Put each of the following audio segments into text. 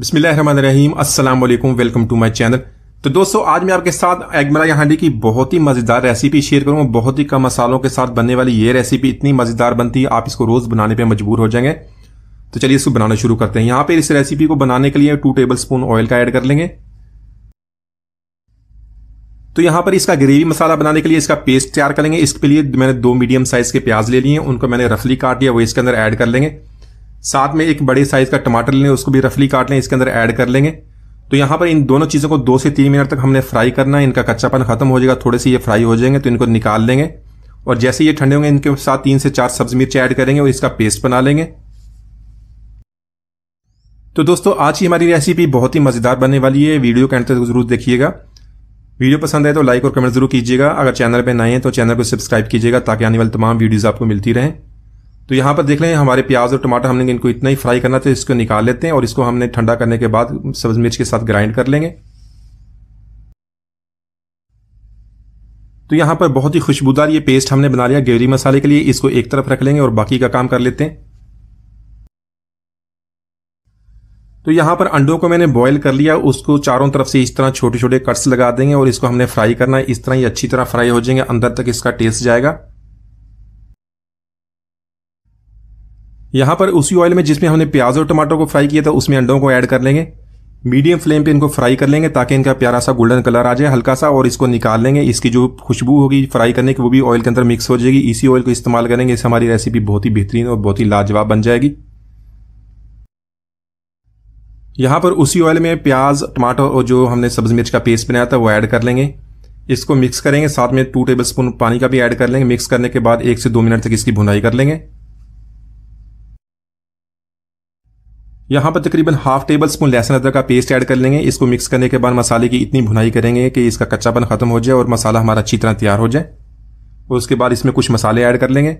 अस्सलाम वालेकुम welcome to my channel तो दोस्तों आज मैं आपके साथ एगमरा हांडी की बहुत ही मज़ेदार रेसिपी शेयर करूंगा बहुत ही कम मसालों के साथ बनने वाली ये रेसिपी इतनी मज़ेदार बनती है आप इसको रोज़ बनाने पे मजबूर हो जाएंगे तो चलिए इसको बनाना शुरू करते हैं यहां पर इस रेसिपी को बनाने के लिए टू टेबल स्पून ऑयल का एड कर लेंगे तो यहां पर इसका ग्रेवी मसाला बनाने के लिए इसका पेस्ट तैयार करेंगे इसके लिए मैंने दो मीडियम साइज के प्याज ले लिए उनको मैंने रफली काट लिया वो इसके अंदर ऐड कर लेंगे साथ में एक बड़े साइज का टमाटर लेंगे उसको भी रफली काट लें इसके अंदर ऐड कर लेंगे तो यहाँ पर इन दोनों चीज़ों को दो से तीन मिनट तक हमने फ्राई करना है इनका कच्चापन खत्म हो जाएगा थोड़े से ये फ्राई हो जाएंगे तो इनको निकाल लेंगे और जैसे ये ठंडे होंगे इनके साथ तीन से चार सब्जी मिर्च ऐड करेंगे और इसका पेस्ट बना लेंगे तो दोस्तों आज की हमारी रेसिपी बहुत ही मज़ेदार बनने वाली है वीडियो के अंत तक जरूर देखिएगा वीडियो पसंद आए तो लाइक और कमेंट जरूर कीजिएगा अगर चैनल पर नए हैं तो चैनल को सब्सक्राइब कीजिएगा ताकि आने वाली तमाम वीडियोज़ आपको मिलती रहें तो यहाँ पर देख लें हमारे प्याज और टमाटर हमने इनको इतना ही फ्राई करना था इसको निकाल लेते हैं और इसको हमने ठंडा करने के बाद सब्ज मिर्च के साथ ग्राइंड कर लेंगे तो यहाँ पर बहुत ही खुशबूदार ये पेस्ट हमने बना लिया ग्रेवी मसाले के लिए इसको एक तरफ रख लेंगे और बाकी का काम कर लेते हैं तो यहाँ पर अंडों को मैंने बॉईल कर लिया उसको चारों तरफ से इस तरह छोटे छोटे कट्स लगा देंगे और इसको हमने फ्राई करना है इस तरह ही अच्छी तरह फ्राई हो जाएंगे अंदर तक इसका टेस्ट जाएगा यहाँ पर उसी ऑयल में जिसमें हमने प्याज और टमाटर को फ्राई किया था उसमें अंडों को ऐड कर लेंगे मीडियम फ्लेम पे इनको फ्राई कर लेंगे ताकि इनका प्यारा सा गोल्डन कलर आ जाए हल्का सा और इसको निकाल लेंगे इसकी जो खुशबू होगी फ्राई करने की वो भी ऑयल के अंदर मिक्स हो जाएगी इसी ऑयल को इस्तेमाल करेंगे इससे हमारी रेसिपी बहुत ही बेहतरीन और बहुत ही लाजवाब बन जाएगी यहाँ पर उसी ऑयल में प्याज टमाटर और जो हमने सब्ज मिर्च का पेस्ट बनाया था वो ऐड कर लेंगे इसको मिक्स करेंगे साथ में टू टेबल स्पून पानी का भी ऐड कर लेंगे मिक्स करने के बाद एक से दो मिनट तक इसकी भुनाई कर लेंगे यहाँ पर तकरीबन हाफ टेबल स्पून लहसुन अदरक का पेस्ट ऐड कर लेंगे इसको मिक्स करने के बाद मसाले की इतनी भुनाई करेंगे कि इसका कच्चापन खत्म हो जाए और मसाला हमारा अच्छी तरह तैयार हो जाए और उसके बाद इसमें कुछ मसाले ऐड कर लेंगे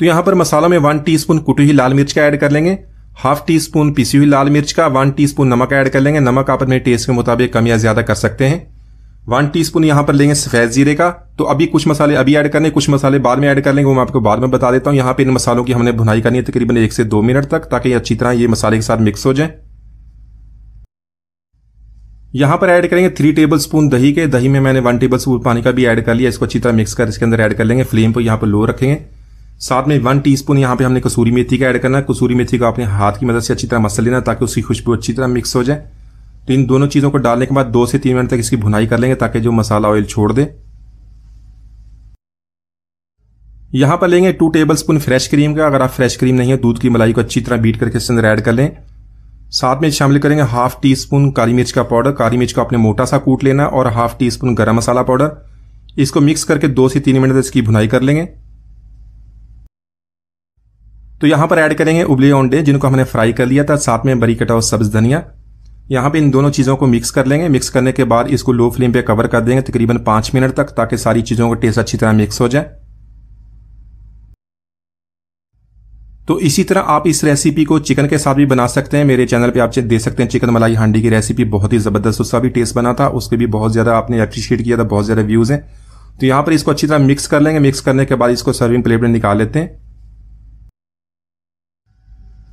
तो यहाँ पर मसालों में वन टी कुटी हुई लाल मिर्च का ऐड कर लेंगे हाफ टी स्पून पिसी हुई लाल मिर्च का वन स्पून नमक ऐड कर लेंगे नमक आप अपने टेस्ट के मुताबिक कम या ज्यादा कर सकते हैं वन टीस्पून यहां पर लेंगे सफेद जीरे का तो अभी कुछ मसाले अभी ऐड करने कुछ मसाले बाद में ऐड कर लेंगे वो मैं आपको बाद में बता देता हूं यहां पे इन मसालों की हमने भुनाई करनी है तकरीबन एक से दो मिनट तक ताकि अच्छी तरह ये मसाले के साथ मिक्स हो जाए यहां पर ऐड करेंगे थ्री टेबल स्पून दही के दही में मैंने वन टेबल स्पून पानी का भी ऐड कर लिया इसको अच्छी तरह मिक्स कर इसके अंदर ऐड कर लेंगे फ्लेम पर यहाँ पर लो रखेंगे साथ में वन स्पून यहाँ पर हमने कसूरी मेथी का ऐड करना कसूरी मेथी को अपने हाथ की मदद से अच्छी तरह मसल लेना ताकि उसकी खुशबू अच्छी तरह मिक्स हो जाए तो इन दोनों चीज़ों को डालने के बाद दो से तीन मिनट तक इसकी भुनाई कर लेंगे ताकि जो मसाला ऑयल छोड़ दे यहां पर लेंगे two tablespoon fresh cream का अगर आप फ्रेश क्रीम नहीं है दूध की मलाई को अच्छी तरह बीट करके इसके अंदर ऐड कर लें साथ में शामिल करेंगे हाफ टी स्पून काली मिर्च का पाउडर काली मिर्च को आपने मोटा सा कूट लेना और हाफ टी स्पून गर्म मसाला पाउडर इसको मिक्स करके दो से तीन मिनट तक इसकी भुनाई कर लेंगे तो यहां पर ऐड करेंगे उबले ओंडे जिनको हमने फ्राई कर लिया था साथ में बरी कटा हुआ सब्ज धनिया यहाँ पे इन दोनों चीज़ों को मिक्स कर लेंगे मिक्स करने के बाद इसको लो फ्लेम पे कवर कर देंगे तकरीबन पाँच मिनट तक ताकि सारी चीज़ों का टेस्ट अच्छी तरह मिक्स हो जाए तो इसी तरह आप इस रेसिपी को चिकन के साथ भी बना सकते हैं मेरे चैनल पे आप दे सकते हैं चिकन मलाई हांडी की रेसिपी बहुत ही ज़बरदस्त उसका भी टेस्ट बना था उसके भी बहुत ज़्यादा आपने अप्रिशिएट किया था बहुत ज़्यादा व्यूज़ हैं तो यहाँ पर इसको अच्छी तरह मिक्स कर लेंगे मिक्स करने के बाद इसको सर्विंग प्लेट में निकाल लेते हैं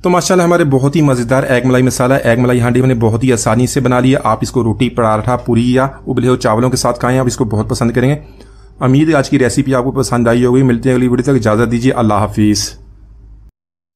तो माशाल्लाह हमारे बहुत ही मज़ेदार एग मलाई मसाला एग मलाई हांडी मैंने बहुत ही आसानी से बना लिया आप इसको रोटी पराठा पूरी या उबले हुए चावलों के साथ खाएं आप इसको बहुत पसंद करेंगे उम्मीद आज की रेसिपी आपको पसंद आई होगी मिलते हैं अगली वीडियो तक इजाज़त दीजिए अल्लाह हाफिज़